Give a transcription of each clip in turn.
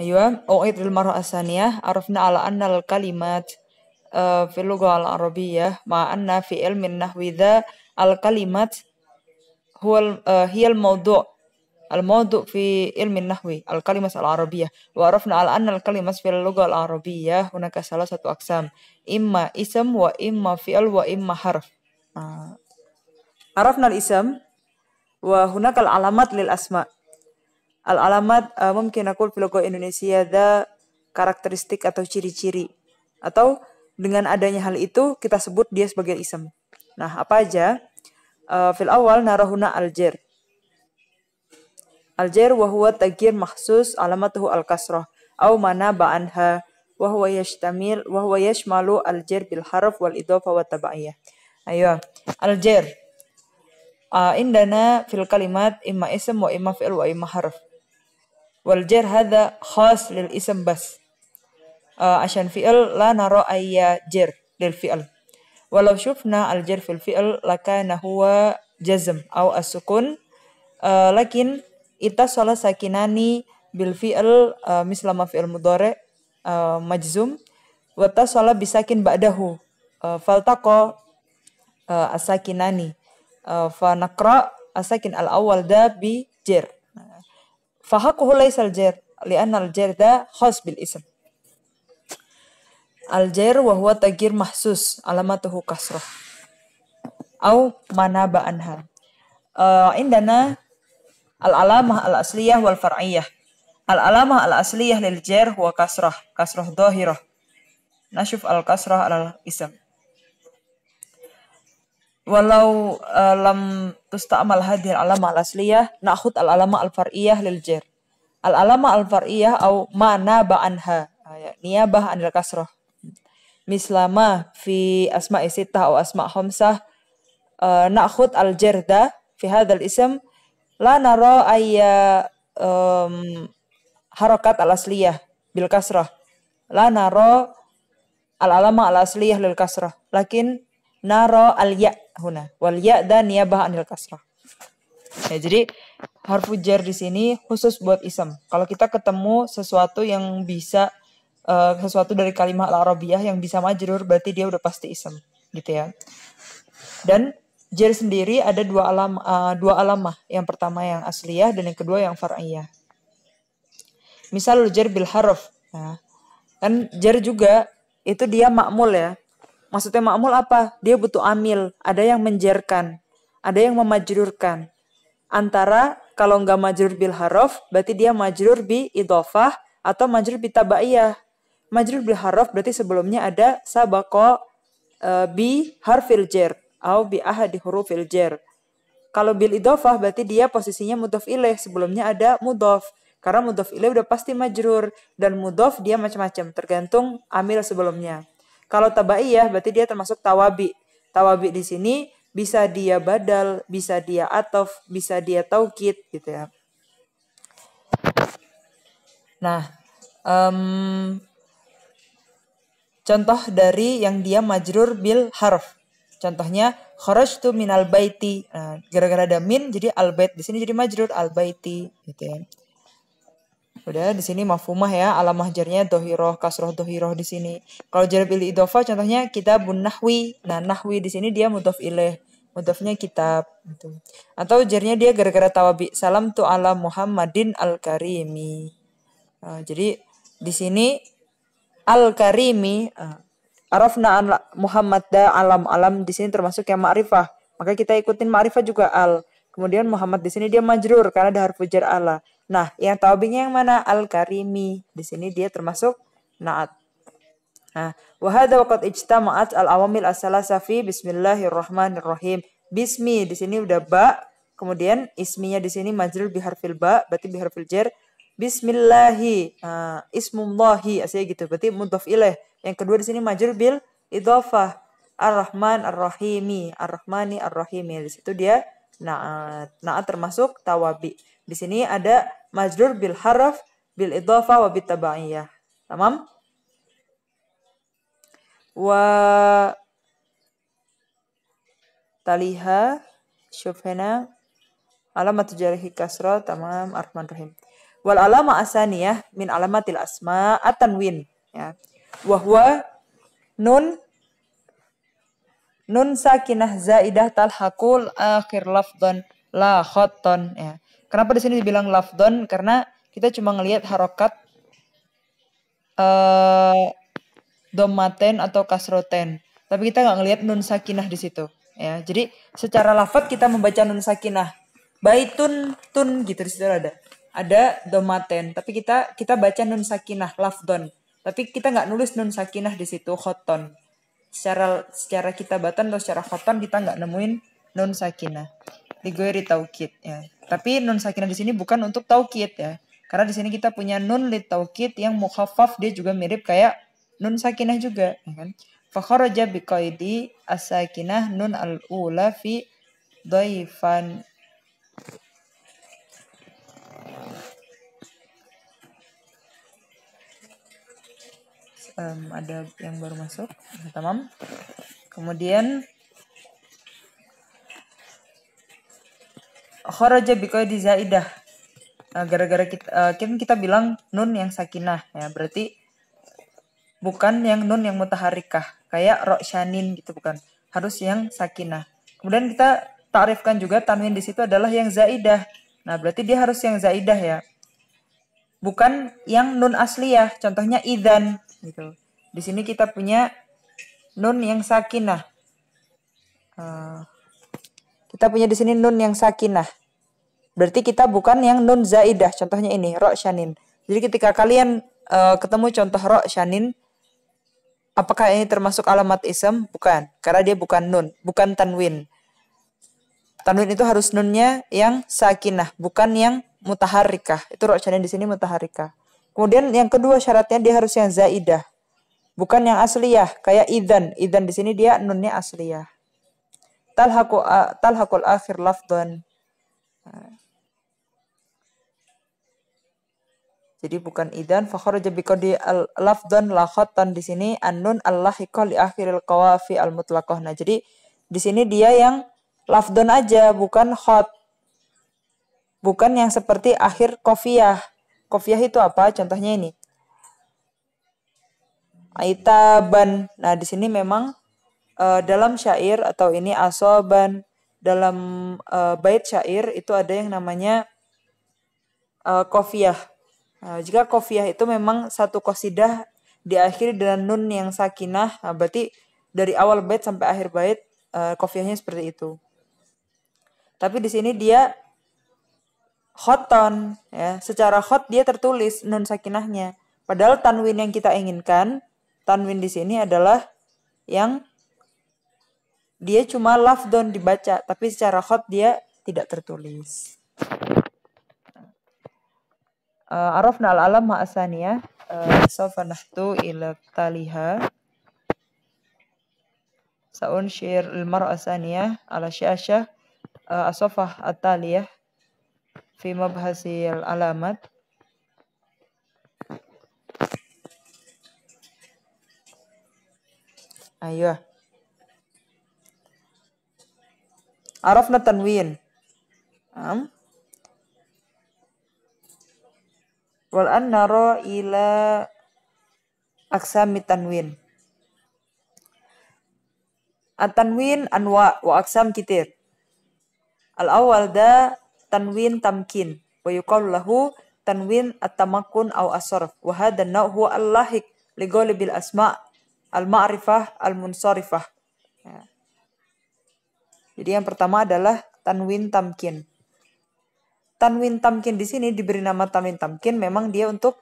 أيوة أعيد للمرة الثانية عرفنا على أن الكلمات في اللغة العربية مع أن في علم النحو ذا الكلمات هو هي الموضوع الموضوع في علم النحو الكلمات العربية وعرفنا على أن الكلمات في اللغة العربية هناك ثلاثة أقسام إما اسم وإما فعل وإما حرف عرفنا الاسم وهناك العلامات للأسماء Al-alamat uh, mungkin aku fil Indonesia ada karakteristik atau ciri-ciri. Atau dengan adanya hal itu kita sebut dia sebagai isem. Nah, apa aja? Uh, fil awal narahuna al Aljer al tagir wa huwa mahsus alamatuhu al kasroh Au mana ba'anha wa huwa yashtamil wa huwa yashmalu al bil harf wal idofa wa tabaiyah. Ayo, al Uh, ah, indana fil kalimat imma isem wa imma fi'l wa imma harf wal jar hadha khas lil ism bas uh, ah, asyan fi'il la naro ayya jar lil fi'il walau syufna al jar fil fi'il lakana huwa jazm au asukun uh, ah, lakin ita sola sakinani bil fi'il uh, ah, mislama fi'il mudore uh, majzum wata sola bisakin ba'dahu uh, faltako uh, asakinani uh, fa nakra asakin al awal da bi jir فحقه ليس الجير لأن الجير ده خاص بالاسم الجير وهو تغيير محسوس علامته كسرة أو مناب عنها عندنا العلامة الأصلية والفرعية العلامة الأصلية للجير هو كسرة كسرة ظاهرة نشوف الكسرة على الاسم walau eh, lam tusta'mal hadhihi al-alama al-asliyah na'khud al-alama al-far'iyah lil jar. Al-alama al-far'iyah au mana ba'anha. Ah, ya, niyabah anil kasrah. Mislama fi asma isitah au asma' khamsah eh, na'khud al-jarda fi hadzal isim la nara ayya um, harakat al-asliyah bil kasrah. La nara al-alama al-asliyah lil kasrah. Lakin nara al-ya' huna wal ya dan niyabah anil kasrah. Ya, jadi harfu jar di sini khusus buat ism. Kalau kita ketemu sesuatu yang bisa uh, sesuatu dari kalimat al-arabiyah yang bisa majrur berarti dia udah pasti ism gitu ya. Dan jar sendiri ada dua alam uh, dua alamah. Yang pertama yang asliyah dan yang kedua yang far'iyah. Misal jar bil harf. Ya. kan jar juga itu dia makmul ya Maksudnya makmul apa? Dia butuh amil, ada yang menjerkan, ada yang memajrurkan. Antara kalau nggak majrur bil harof, berarti dia majrur bi idofah atau majrur bi tabaiyah. Majrur bil harof berarti sebelumnya ada sabako uh, e, bi harfil jer atau bi ahadi hurufil jer. Kalau bil idofah berarti dia posisinya mudof ilaih, sebelumnya ada mudof. Karena mudof ilaih udah pasti majrur dan mudof dia macam-macam tergantung amil sebelumnya. Kalau tabai ya, berarti dia termasuk tawabi. Tawabi di sini bisa dia badal, bisa dia atof, bisa dia taukid gitu ya. Nah, um, contoh dari yang dia majrur bil harf. Contohnya kharajtu minal baiti. Nah, gara-gara ada min jadi al bait di sini jadi majrur al baiti gitu ya. Udah di sini mafumah ya, alam mahjarnya dohiroh, kasroh dohiroh di sini. Kalau jar bil idofa contohnya kita nahwi. Nah, nahwi di sini dia mudof ileh Mudofnya kitab gitu. Atau jernya dia gara-gara tawabi salam tu ala Muhammadin al-Karimi. uh, jadi di sini al-Karimi uh, arafna ala Muhammad da alam-alam di sini termasuk yang ma'rifah. Maka kita ikutin ma'rifah juga al. Kemudian Muhammad di sini dia majrur karena ada harfu jar ala. Nah, yang taubingnya yang mana? Al-Karimi. Di sini dia termasuk naat. Nah, wahada waqad ijtama'at al-awamil as-salasa fi bismillahirrahmanirrahim. Bismi di sini udah ba, kemudian isminya di sini majrur biharfil ba, berarti biharfil jer. Bismillahi, uh, ismullahi, aslinya gitu. Berarti mudhaf ilaih. Yang kedua di sini majrur bil idhafah. Ar-Rahman Ar-Rahimi, Ar-Rahmani Ar-Rahimi. Di situ dia naat. Naat termasuk tawabi. Di sini ada majrur bil haraf, bil idhafa wa bit tabaiyah. Tamam? Wa taliha syufhana alamat jarihi kasra tamam arhman rahim. Wal alama asaniyah min alamatil asma atanwin. Ya. Wa huwa nun nun sakinah zaidah talhakul akhir lafdan la khattan ya Kenapa di sini dibilang lafdon? Karena kita cuma ngelihat harokat uh, domaten atau kasroten. Tapi kita nggak ngelihat nun sakinah di situ. Ya, jadi secara lafat kita membaca nun sakinah. Baitun tun gitu di situ ada. Ada domaten, tapi kita kita baca nun sakinah lafdon. Tapi kita nggak nulis nun sakinah di situ khoton. Secara secara kita batan atau secara khoton kita nggak nemuin nun sakinah liguri taukid ya. Tapi nun sakinah di sini bukan untuk taukid ya. Karena di sini kita punya nun li taukid yang mukhaffaf dia juga mirip kayak nun sakinah juga ya kan. Fakharaja biqaidi as-sakinah nun al-ula fi dhaifan um, ada yang baru masuk. Tamam. Kemudian kharaja di zaidah. Eh, gara-gara kita eh, kan kita bilang nun yang sakinah ya, berarti bukan yang nun yang mutaharikah kayak shanin gitu bukan. Harus yang sakinah. Kemudian kita tarifkan juga tanwin di situ adalah yang zaidah. Nah, berarti dia harus yang zaidah ya. Bukan yang nun asli ya. contohnya idan gitu. Di sini kita punya nun yang sakinah. Uh, kita punya di sini nun yang sakinah. Berarti kita bukan yang nun zaidah. Contohnya ini, ro shanin Jadi ketika kalian uh, ketemu contoh ro shanin apakah ini termasuk alamat isem Bukan, karena dia bukan nun, bukan tanwin. Tanwin itu harus nunnya yang sakinah, bukan yang mutaharikah. Itu ro shanin di sini mutaharikah. Kemudian yang kedua syaratnya dia harus yang zaidah. Bukan yang asliyah, kayak idan. Idan di sini dia nunnya asliyah. Talhaku, eh, talhakul akhir lafdan. Jadi bukan idan fakharaja biqadi lafdhan la khattan di sini anun allahiqah di akhiril kawafi al Nah, jadi di sini dia yang lafdon aja bukan hot, Bukan yang seperti akhir kofiyah. Kofiyah itu apa? Contohnya ini. Aitaban. Nah, di sini memang uh, dalam syair atau ini asoban dalam uh, bait syair itu ada yang namanya uh, kofiyah Nah, jika kofiah itu memang satu kosidah diakhiri dengan nun yang sakinah, eh, berarti dari awal bait sampai akhir bait uh, kofiahnya seperti itu. Tapi di sini dia khoton ya, secara khot dia tertulis nun sakinahnya. Padahal tanwin yang kita inginkan, tanwin di sini adalah yang dia cuma lafdon dibaca, tapi secara khot dia tidak tertulis uh, arafna al alam ma'asaniya uh, eh, sawfa nahtu ila taliha saun syir al asaniya ala syasyah uh, eh, asofah at taliya fi mabhasi al alamat Ayo. Arafna tanwin. Um. wal an naro ila aksami tanwin At-tanwin anwa wa aksam kitir. al awal da tanwin tamkin wa yuqal lahu tanwin at-tamakkun aw asraf wa hadha an allahik huwa li bil asma' al-ma'rifah al-munsarifah. Ya. Jadi yang pertama adalah tanwin tamkin tanwin tamkin di sini diberi nama tanwin tamkin memang dia untuk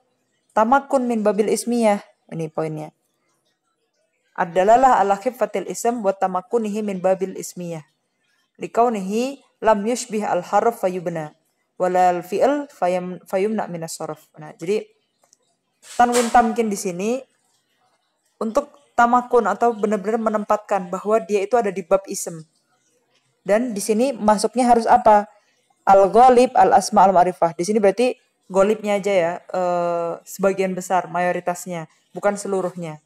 tamakun min babil ismiyah. Ini poinnya. Adalalah ala khifatil ism wa tamakunihi min babil ismiyah. Likaunihi lam yushbih al harf fayubna walal fi'l fayum, fayumna minas sorof. Nah, jadi tanwin tamkin di sini untuk tamakun atau benar-benar menempatkan bahwa dia itu ada di bab ism. Dan di sini masuknya harus apa? al-ghalib al asma al ma'rifah. Di sini berarti golibnya aja ya, e, sebagian besar, mayoritasnya, bukan seluruhnya.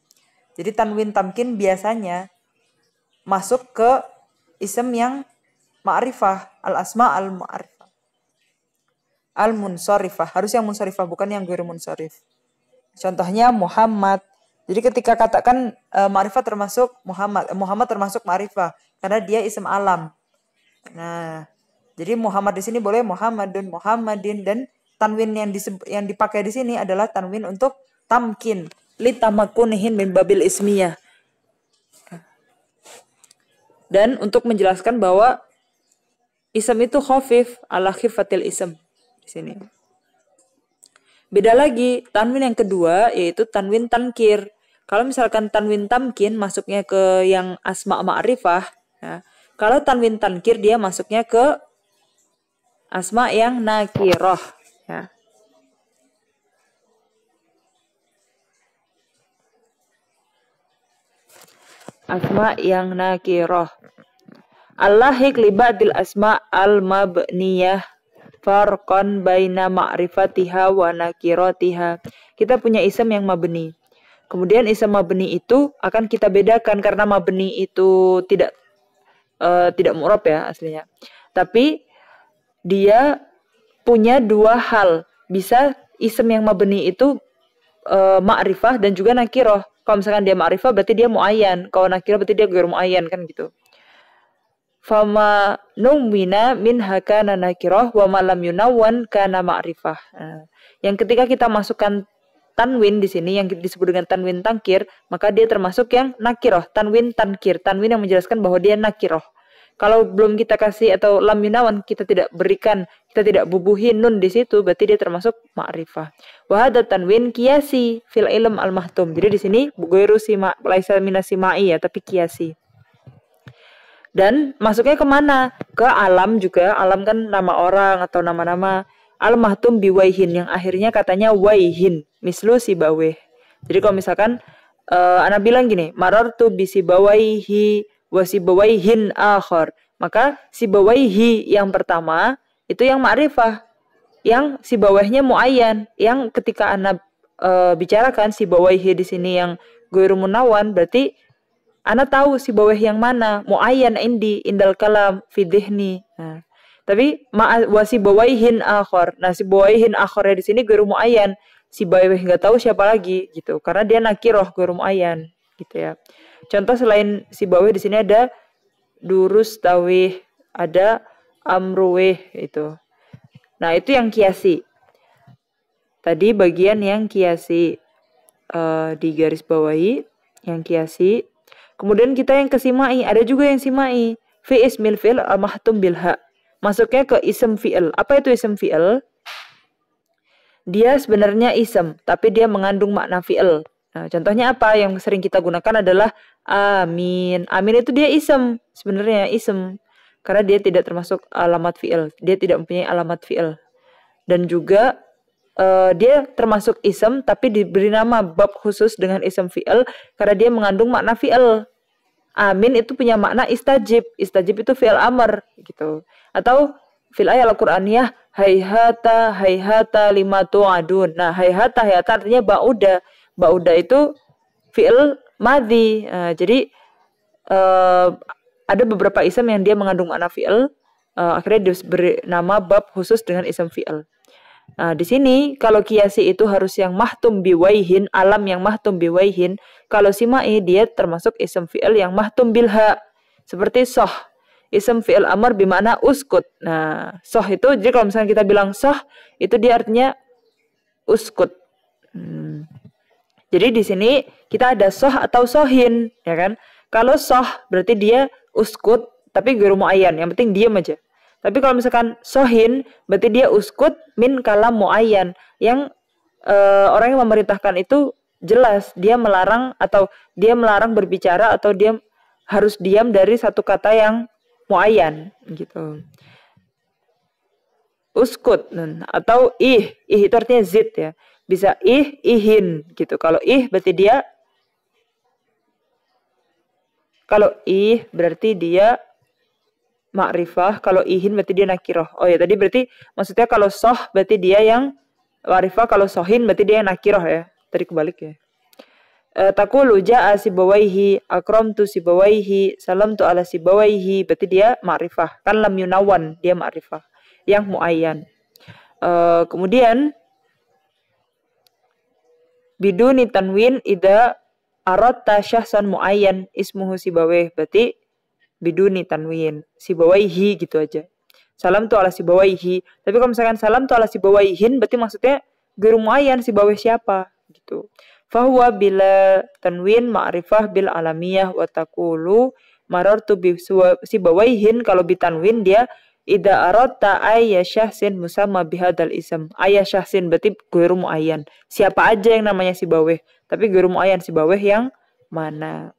Jadi tanwin tamkin biasanya masuk ke isem yang ma'rifah, al-asma al-ma'rifah. al munsorifah harus yang munsorifah bukan yang guru munsorif Contohnya Muhammad. Jadi ketika katakan e, ma'rifah termasuk Muhammad, Muhammad termasuk ma'rifah, karena dia isem alam. Nah, jadi Muhammad di sini boleh Muhammadun, Muhammadin dan tanwin yang di, yang dipakai di sini adalah tanwin untuk tamkin litamakunhin min babil ismiyah. Dan untuk menjelaskan bahwa isem itu khafif ala khifatil ism di sini. Beda lagi tanwin yang kedua yaitu tanwin tankir. Kalau misalkan tanwin tamkin masuknya ke yang asma ma'rifah, ya. kalau tanwin tankir dia masuknya ke Asma yang nakiroh. Ya. Asma yang nakiroh. Allah hiklibatil asma al-mabniyah farqan baina ma'rifatiha wa nakiratiha. Kita punya isem yang mabni. Kemudian isem mabni itu akan kita bedakan karena mabni itu tidak uh, tidak mu'rab ya aslinya. Tapi dia punya dua hal. Bisa isem yang mabeni itu uh, ma'rifah dan juga nakiroh. Kalau misalkan dia ma'rifah berarti dia mu'ayan. Kalau nakiroh berarti dia ghairu mu'ayan kan gitu. Fama numina min hakana nakiroh wa malam yunawan kana ma'rifah. Eh, yang ketika kita masukkan tanwin di sini yang disebut dengan tanwin tangkir maka dia termasuk yang nakiroh, tanwin tangkir. tanwin yang menjelaskan bahwa dia nakiroh. Kalau belum kita kasih atau lam yunawan kita tidak berikan, kita tidak bubuhin nun di situ, berarti dia termasuk ma'rifah. Wahadat tanwin kiasi fil ilm al mahtum. Jadi di sini bugoiru sima laisa mai ya, tapi kiasi. Dan masuknya kemana? Ke alam juga. Alam kan nama orang atau nama-nama. Al mahtum biwaihin yang akhirnya katanya waihin. Mislu bawe Jadi kalau misalkan uh, anak bilang gini, maror tu bisi bawaihi wa sibawaihin akhar. Maka sibawaihi yang pertama itu yang ma'rifah. Yang sibawaihnya muayyan, yang ketika anak e, bicarakan sibawaihi di sini yang ghairu munawan berarti ana tahu sibawaih yang mana muayyan indi indal kalam fidihni. Nah, tapi ma bawaihin akhor. Nah, sibawaihin ya di sini ghairu muayyan. Si Bayweh nggak tahu siapa lagi gitu karena dia nakiroh ghairu muayyan gitu ya. Contoh selain si sibawih di sini ada durus tawih, ada amruweh itu. Nah, itu yang kiasi. Tadi bagian yang kiasi uh, di garis bawahi yang kiasi. Kemudian kita yang kesimai, ada juga yang simai. Fi ismil fi'l al-mahtum bilha. Masuknya ke isem fi'il. Apa itu isem fi'il? Dia sebenarnya isem tapi dia mengandung makna fi'il. Nah, contohnya apa yang sering kita gunakan adalah amin. Amin itu dia isem sebenarnya isem karena dia tidak termasuk alamat fi'il. Dia tidak mempunyai alamat fi'il. Dan juga uh, dia termasuk isem tapi diberi nama bab khusus dengan isem fi'il karena dia mengandung makna fi'il. Amin itu punya makna istajib. Istajib itu fi'il amr gitu. Atau fil ayat Al-Qur'aniyah hayhata hayhata lima tu'adun. Nah, hayhata hayhata artinya ba'uda bauda itu fi'il madhi. Uh, jadi uh, ada beberapa isem yang dia mengandung makna fi'il uh, akhirnya diberi nama bab khusus dengan isem fi'il. Nah, di sini kalau kiasi itu harus yang mahtum biwaihin, alam yang mahtum biwaihin. Kalau simai dia termasuk ism fi'il yang mahtum bilha. Seperti soh. Ism fi'il amar bimana uskut. Nah, soh itu jadi kalau misalnya kita bilang soh, itu dia artinya uskut. Hmm. Jadi di sini kita ada soh atau sohin, ya kan? Kalau soh berarti dia uskut tapi guru muayyan, yang penting diam aja. Tapi kalau misalkan sohin berarti dia uskut min kalam muayyan yang e, orang yang memerintahkan itu jelas dia melarang atau dia melarang berbicara atau dia harus diam dari satu kata yang muayyan gitu. Uskut atau ih, ih itu artinya zid ya bisa ih, ihin gitu. Kalau ih berarti dia kalau ih berarti dia makrifah kalau ihin berarti dia nakiroh. Oh ya, tadi berarti maksudnya kalau soh berarti dia yang warifah, kalau sohin berarti dia yang nakiroh ya. Tadi kebalik ya. E, takulu ja'a sibawaihi, akramtu sibawaihi, tu ala sibawaihi, berarti dia makrifah Kan lam yunawan, dia makrifah Yang mu'ayyan. E, kemudian, biduni tanwin ida aratta syahsan muayyan ismuhu sibawaih Berarti biduni tanwin. Sibawaihi gitu aja. Salam tu ala sibawaihi. Tapi kalau misalkan salam tu ala sibawaihin berarti maksudnya guru muayyan sibawaih siapa gitu. Fahuwa bila tanwin ma'rifah bil alamiyah wa taqulu marartu bi sibawaihin kalau bitanwin dia Ida ta ayah syahsin musama bihadal isem Ayah syahsin berarti guru ayan Siapa aja yang namanya si baweh. Tapi guru ayan si baweh yang mana.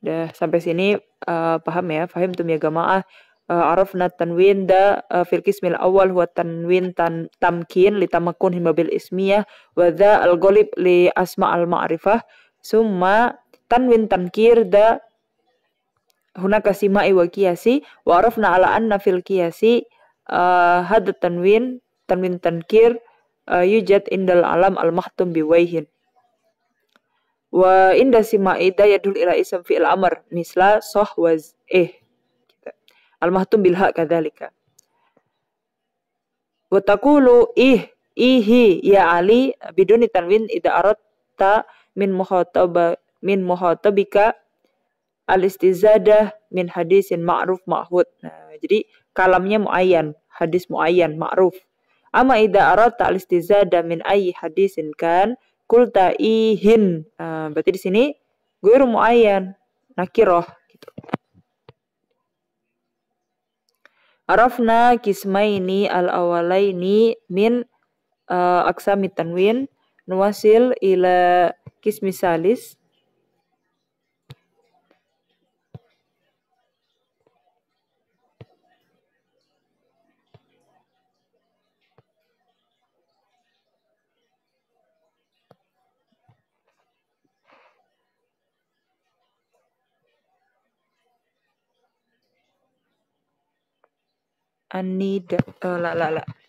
Udah sampai sini uh, paham ya. Fahim tum ya gama'ah. Uh, eh, arafna tanwin da uh, fil kismil awal huwa tanwin tan tamkin li tamakun himabil ismiyah wa al-ghalib li asma al-ma'rifah summa tanwin tankir da hunaka sima iwa kiasi wa arafna ala anna fil kiasi uh, eh, hada tanwin tanwin tankir uh, eh, yujad indal alam al mahtum biwaihin wa inda sima yadul ila ism fi'il amr misla soh waz eh gitu. al mahtum bil ha wa taqulu ih ihi ya ali biduni tanwin ida ta min muhatabah min muhatabika alistizadah min hadisin ma'ruf ma'hud. Nah, jadi kalamnya muayyan, hadis muayyan ma'ruf. Ama idha arata alistizadah min ayyi hadisin kan kulta ihin. Nah, berarti di sini gue muayyan, nakiroh gitu. Arafna kismaini al-awalaini min uh, ah, mitanwin nuasil nuwasil ila kismisalis I need uh, la la la